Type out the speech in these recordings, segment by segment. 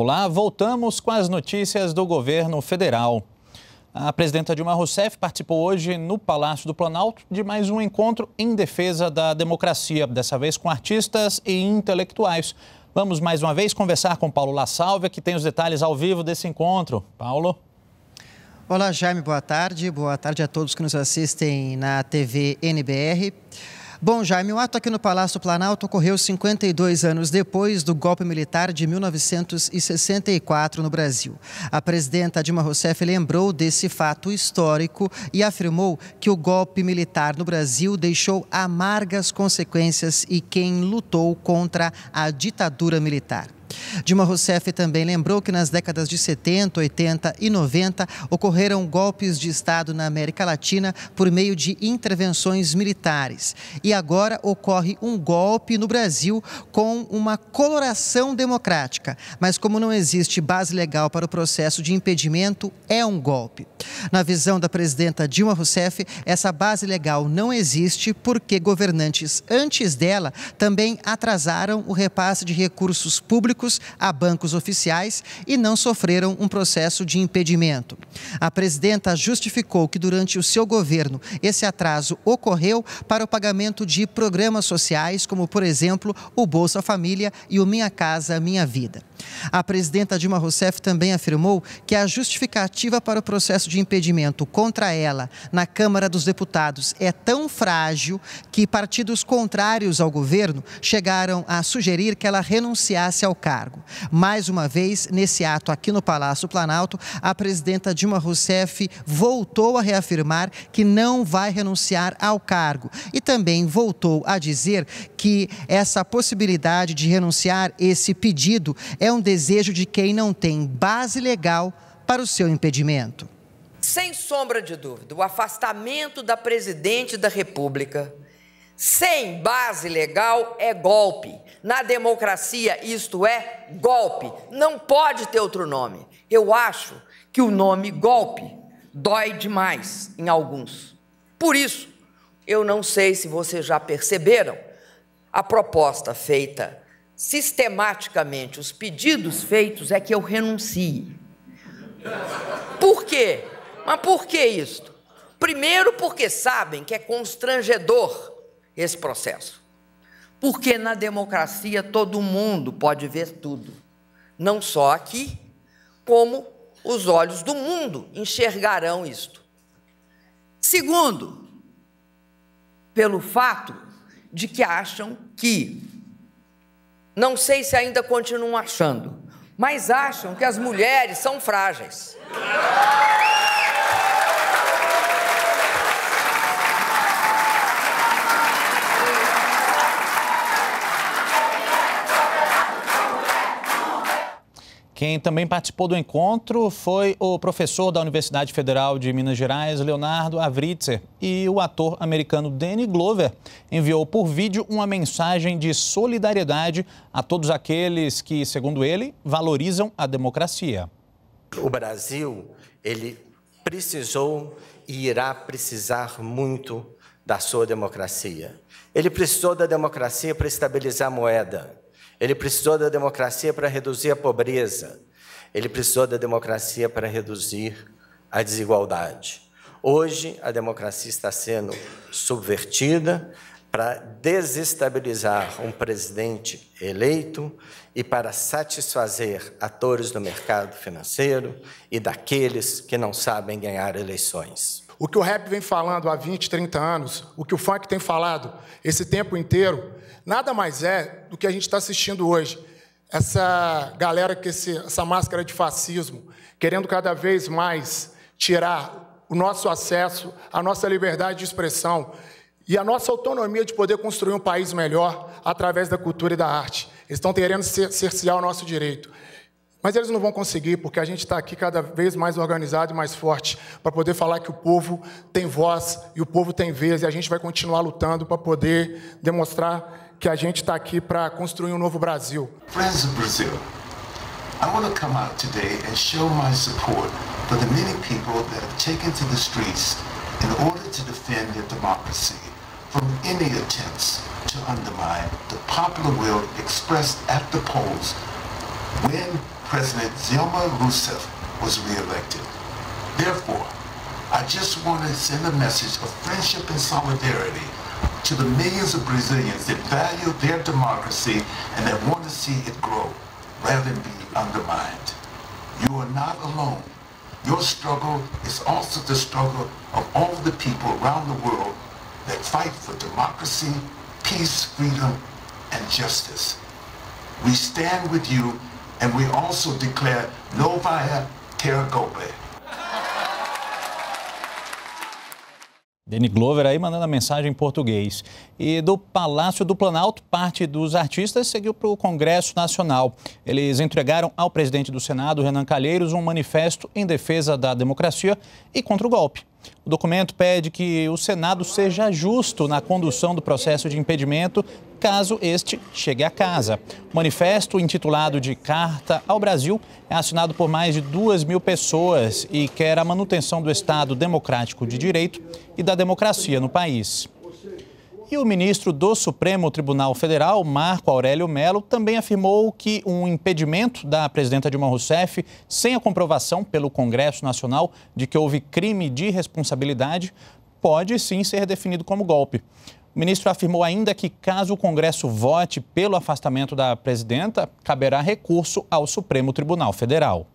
Olá, voltamos com as notícias do governo federal. A presidenta Dilma Rousseff participou hoje no Palácio do Planalto de mais um encontro em defesa da democracia, dessa vez com artistas e intelectuais. Vamos mais uma vez conversar com Paulo La Salve, que tem os detalhes ao vivo desse encontro. Paulo. Olá, Jaime, boa tarde. Boa tarde a todos que nos assistem na TV NBR. Bom, Jaime, o ato aqui no Palácio Planalto ocorreu 52 anos depois do golpe militar de 1964 no Brasil. A presidenta Dilma Rousseff lembrou desse fato histórico e afirmou que o golpe militar no Brasil deixou amargas consequências e quem lutou contra a ditadura militar. Dilma Rousseff também lembrou que nas décadas de 70, 80 e 90 ocorreram golpes de Estado na América Latina por meio de intervenções militares. E agora ocorre um golpe no Brasil com uma coloração democrática. Mas, como não existe base legal para o processo de impedimento, é um golpe. Na visão da presidenta Dilma Rousseff, essa base legal não existe porque governantes antes dela também atrasaram o repasse de recursos públicos públicos a bancos oficiais e não sofreram um processo de impedimento. A presidenta justificou que durante o seu governo esse atraso ocorreu para o pagamento de programas sociais, como por exemplo o Bolsa Família e o Minha Casa Minha Vida. A presidenta Dilma Rousseff também afirmou que a justificativa para o processo de impedimento contra ela na Câmara dos Deputados é tão frágil que partidos contrários ao governo chegaram a sugerir que ela renunciasse ao cargo cargo. Mais uma vez, nesse ato aqui no Palácio Planalto, a presidenta Dilma Rousseff voltou a reafirmar que não vai renunciar ao cargo e também voltou a dizer que essa possibilidade de renunciar, esse pedido, é um desejo de quem não tem base legal para o seu impedimento. Sem sombra de dúvida, o afastamento da presidente da República sem base legal é golpe. Na democracia, isto é golpe. Não pode ter outro nome. Eu acho que o nome golpe dói demais em alguns. Por isso, eu não sei se vocês já perceberam, a proposta feita sistematicamente, os pedidos feitos é que eu renuncie. Por quê? Mas por que isto? Primeiro, porque sabem que é constrangedor esse processo. Porque na democracia todo mundo pode ver tudo, não só aqui, como os olhos do mundo enxergarão isto. Segundo, pelo fato de que acham que, não sei se ainda continuam achando, mas acham que as mulheres são frágeis. Quem também participou do encontro foi o professor da Universidade Federal de Minas Gerais, Leonardo Avritzer, e o ator americano Danny Glover enviou por vídeo uma mensagem de solidariedade a todos aqueles que, segundo ele, valorizam a democracia. O Brasil, ele precisou e irá precisar muito da sua democracia. Ele precisou da democracia para estabilizar a moeda. Ele precisou da democracia para reduzir a pobreza. Ele precisou da democracia para reduzir a desigualdade. Hoje, a democracia está sendo subvertida para desestabilizar um presidente eleito e para satisfazer atores do mercado financeiro e daqueles que não sabem ganhar eleições. O que o rap vem falando há 20, 30 anos, o que o funk tem falado esse tempo inteiro, nada mais é do que a gente está assistindo hoje. Essa galera com essa máscara de fascismo, querendo cada vez mais tirar o nosso acesso, a nossa liberdade de expressão e a nossa autonomia de poder construir um país melhor através da cultura e da arte. Eles estão querendo cercear o nosso direito. Mas eles não vão conseguir, porque a gente está aqui cada vez mais organizado e mais forte para poder falar que o povo tem voz e o povo tem vez, e a gente vai continuar lutando para poder demonstrar que a gente está aqui para construir um novo Brasil. Friends of Brazil, I want to come out today and show my support for the many people that have taken to the streets in order to defend their democracy from any attempts to undermine the popular will expressed at the polls when President Dilma Rousseff was re-elected. Therefore, I just want to send a message of friendship and solidarity to the millions of Brazilians that value their democracy and that want to see it grow rather than be undermined. You are not alone. Your struggle is also the struggle of all the people around the world that fight for democracy, peace, freedom, and justice. We stand with you And we also declare Novaya Tergope. Danny Glover aí mandando a mensagem em português. E do Palácio do Planalto, parte dos artistas seguiu para o Congresso Nacional. Eles entregaram ao presidente do Senado, Renan Calheiros, um manifesto em defesa da democracia e contra o golpe. O documento pede que o Senado seja justo na condução do processo de impedimento, caso este chegue à casa. O manifesto, intitulado de Carta ao Brasil, é assinado por mais de duas mil pessoas e quer a manutenção do Estado Democrático de Direito e da democracia no país. E o ministro do Supremo Tribunal Federal, Marco Aurélio Melo, também afirmou que um impedimento da presidenta Dilma Rousseff, sem a comprovação pelo Congresso Nacional de que houve crime de responsabilidade, pode sim ser definido como golpe. O ministro afirmou ainda que, caso o Congresso vote pelo afastamento da presidenta, caberá recurso ao Supremo Tribunal Federal.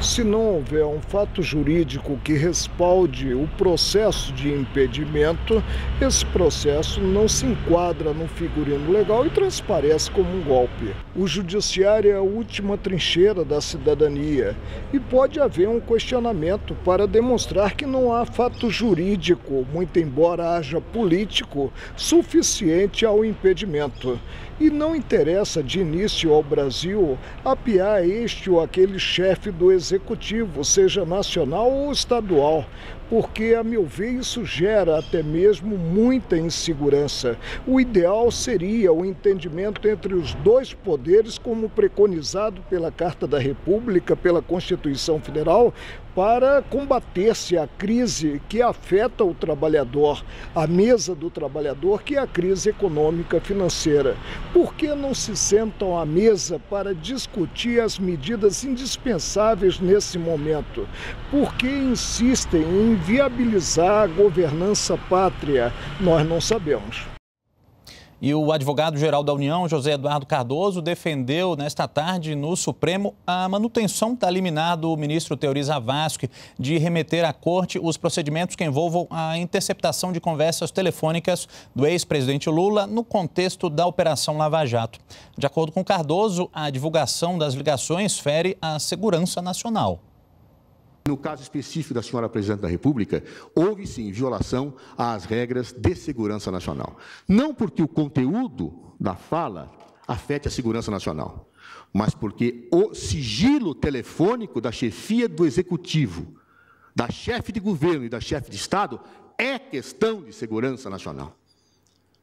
Se não houver um fato jurídico que respalde o processo de impedimento, esse processo não se enquadra no figurino legal e transparece como um golpe. O judiciário é a última trincheira da cidadania e pode haver um questionamento para demonstrar que não há fato jurídico, muito embora haja político, suficiente ao impedimento. E não interessa de início ao Brasil apiar este ou aquele chefe do executivo, seja nacional ou estadual, porque, a meu ver, isso gera até mesmo muita insegurança. O ideal seria o entendimento entre os dois poderes, como preconizado pela Carta da República, pela Constituição Federal, para combater-se a crise que afeta o trabalhador, a mesa do trabalhador, que é a crise econômica financeira. Por que não se sentam à mesa para discutir as medidas indispensáveis nesse momento? Por que insistem em viabilizar a governança pátria? Nós não sabemos. E o advogado-geral da União, José Eduardo Cardoso, defendeu nesta tarde no Supremo a manutenção da tá liminar do ministro Teori Zavascki de remeter à corte os procedimentos que envolvam a interceptação de conversas telefônicas do ex-presidente Lula no contexto da Operação Lava Jato. De acordo com Cardoso, a divulgação das ligações fere à segurança nacional. No caso específico da senhora presidente da República, houve sim violação às regras de segurança nacional. Não porque o conteúdo da fala afete a segurança nacional, mas porque o sigilo telefônico da chefia do executivo, da chefe de governo e da chefe de Estado é questão de segurança nacional.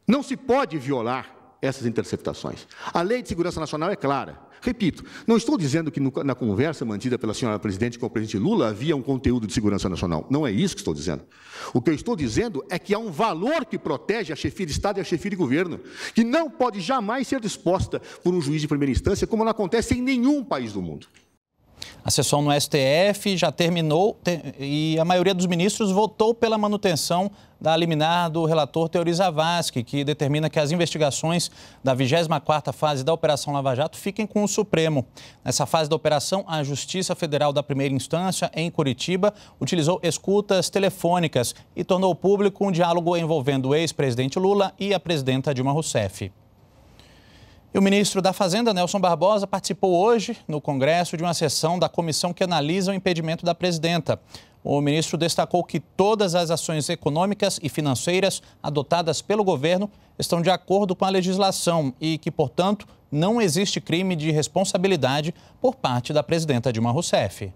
Não se pode violar essas interceptações. A Lei de Segurança Nacional é clara. Repito, não estou dizendo que no, na conversa mantida pela senhora presidente com o presidente Lula havia um conteúdo de segurança nacional. Não é isso que estou dizendo. O que eu estou dizendo é que há um valor que protege a chefia de Estado e a chefia de governo, que não pode jamais ser disposta por um juiz de primeira instância, como não acontece em nenhum país do mundo. A sessão no STF já terminou e a maioria dos ministros votou pela manutenção da liminar do relator Teori Zavascki, que determina que as investigações da 24ª fase da Operação Lava Jato fiquem com o Supremo. Nessa fase da operação, a Justiça Federal da Primeira Instância, em Curitiba, utilizou escutas telefônicas e tornou público um diálogo envolvendo o ex-presidente Lula e a presidenta Dilma Rousseff. E o ministro da Fazenda, Nelson Barbosa, participou hoje no Congresso de uma sessão da comissão que analisa o impedimento da presidenta. O ministro destacou que todas as ações econômicas e financeiras adotadas pelo governo estão de acordo com a legislação e que, portanto, não existe crime de responsabilidade por parte da presidenta Dilma Rousseff.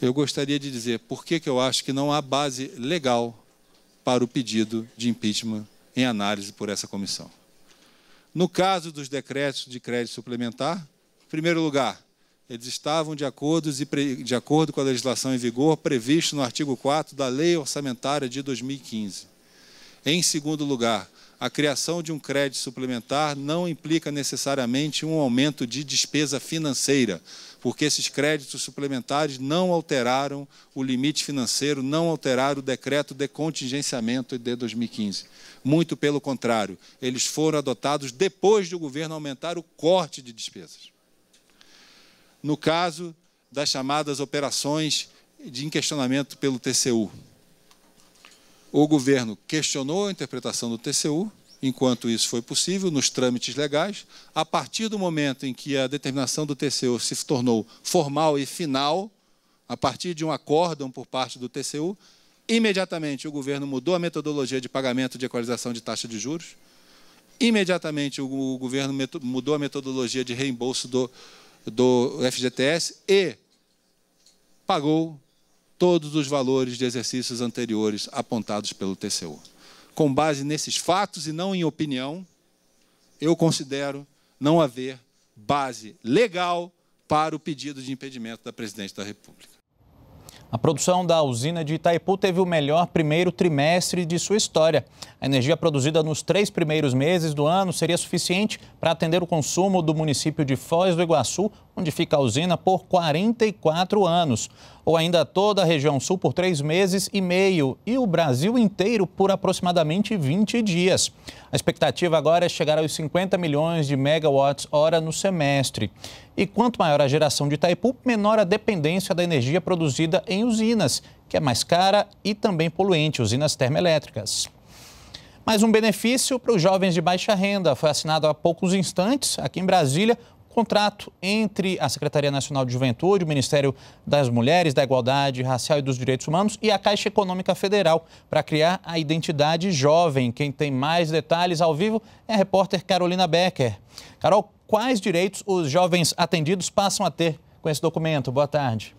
Eu gostaria de dizer por que, que eu acho que não há base legal para o pedido de impeachment em análise por essa comissão. No caso dos decretos de crédito suplementar, em primeiro lugar, eles estavam de acordo, de acordo com a legislação em vigor previsto no artigo 4 da Lei Orçamentária de 2015. Em segundo lugar, a criação de um crédito suplementar não implica necessariamente um aumento de despesa financeira, porque esses créditos suplementares não alteraram o limite financeiro, não alteraram o decreto de contingenciamento de 2015. Muito pelo contrário, eles foram adotados depois de o governo aumentar o corte de despesas. No caso das chamadas operações de inquestionamento pelo TCU, o governo questionou a interpretação do TCU enquanto isso foi possível, nos trâmites legais. A partir do momento em que a determinação do TCU se tornou formal e final, a partir de um acórdão por parte do TCU, imediatamente o governo mudou a metodologia de pagamento de equalização de taxa de juros, imediatamente o governo mudou a metodologia de reembolso do, do FGTS e pagou todos os valores de exercícios anteriores apontados pelo TCU com base nesses fatos e não em opinião, eu considero não haver base legal para o pedido de impedimento da presidente da República. A produção da usina de Itaipu teve o melhor primeiro trimestre de sua história. A energia produzida nos três primeiros meses do ano seria suficiente para atender o consumo do município de Foz do Iguaçu, onde fica a usina, por 44 anos ou ainda toda a região sul por três meses e meio e o Brasil inteiro por aproximadamente 20 dias. A expectativa agora é chegar aos 50 milhões de megawatts hora no semestre. E quanto maior a geração de Itaipu, menor a dependência da energia produzida em usinas, que é mais cara e também poluente, usinas termoelétricas. Mais um benefício para os jovens de baixa renda foi assinado há poucos instantes aqui em Brasília contrato entre a Secretaria Nacional de Juventude, o Ministério das Mulheres, da Igualdade Racial e dos Direitos Humanos e a Caixa Econômica Federal para criar a identidade jovem. Quem tem mais detalhes ao vivo é a repórter Carolina Becker. Carol, quais direitos os jovens atendidos passam a ter com esse documento? Boa tarde.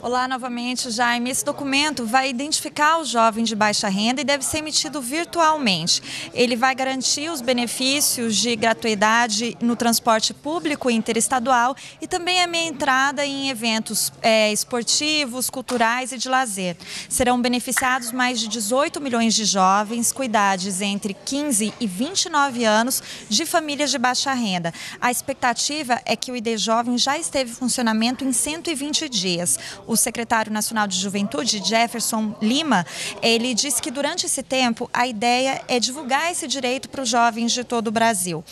Olá novamente, Jaime. Esse documento vai identificar o jovem de baixa renda e deve ser emitido virtualmente. Ele vai garantir os benefícios de gratuidade no transporte público interestadual e também a minha entrada em eventos é, esportivos, culturais e de lazer. Serão beneficiados mais de 18 milhões de jovens com idades entre 15 e 29 anos de famílias de baixa renda. A expectativa é que o ID Jovem já esteve em funcionamento em 120 dias o secretário nacional de juventude, Jefferson Lima, ele disse que durante esse tempo a ideia é divulgar esse direito para os jovens de todo o Brasil.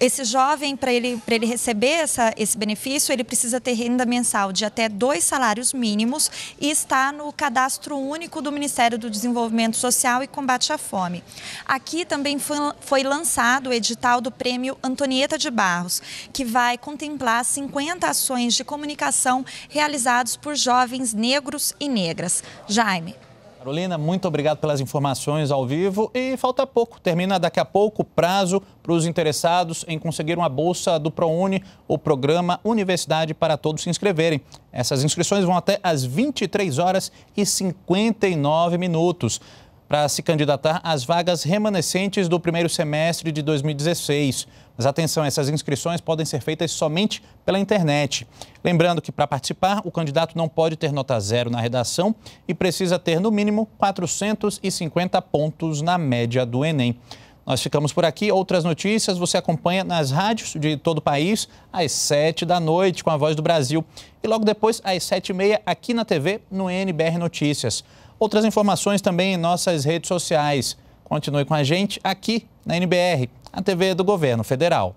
Esse jovem, para ele, ele receber essa, esse benefício, ele precisa ter renda mensal de até dois salários mínimos e está no cadastro único do Ministério do Desenvolvimento Social e Combate à Fome. Aqui também foi, foi lançado o edital do Prêmio Antonieta de Barros, que vai contemplar 50 ações de comunicação realizadas por por jovens negros e negras. Jaime. Carolina, muito obrigado pelas informações ao vivo e falta pouco, termina daqui a pouco o prazo para os interessados em conseguir uma bolsa do ProUni, o programa Universidade para Todos se inscreverem. Essas inscrições vão até às 23 horas e 59 minutos para se candidatar às vagas remanescentes do primeiro semestre de 2016. Mas atenção, essas inscrições podem ser feitas somente pela internet. Lembrando que para participar, o candidato não pode ter nota zero na redação e precisa ter no mínimo 450 pontos na média do Enem. Nós ficamos por aqui. Outras notícias você acompanha nas rádios de todo o país às 7 da noite com a Voz do Brasil e logo depois às 7h30 aqui na TV no NBR Notícias. Outras informações também em nossas redes sociais. Continue com a gente aqui na NBR, a TV do Governo Federal.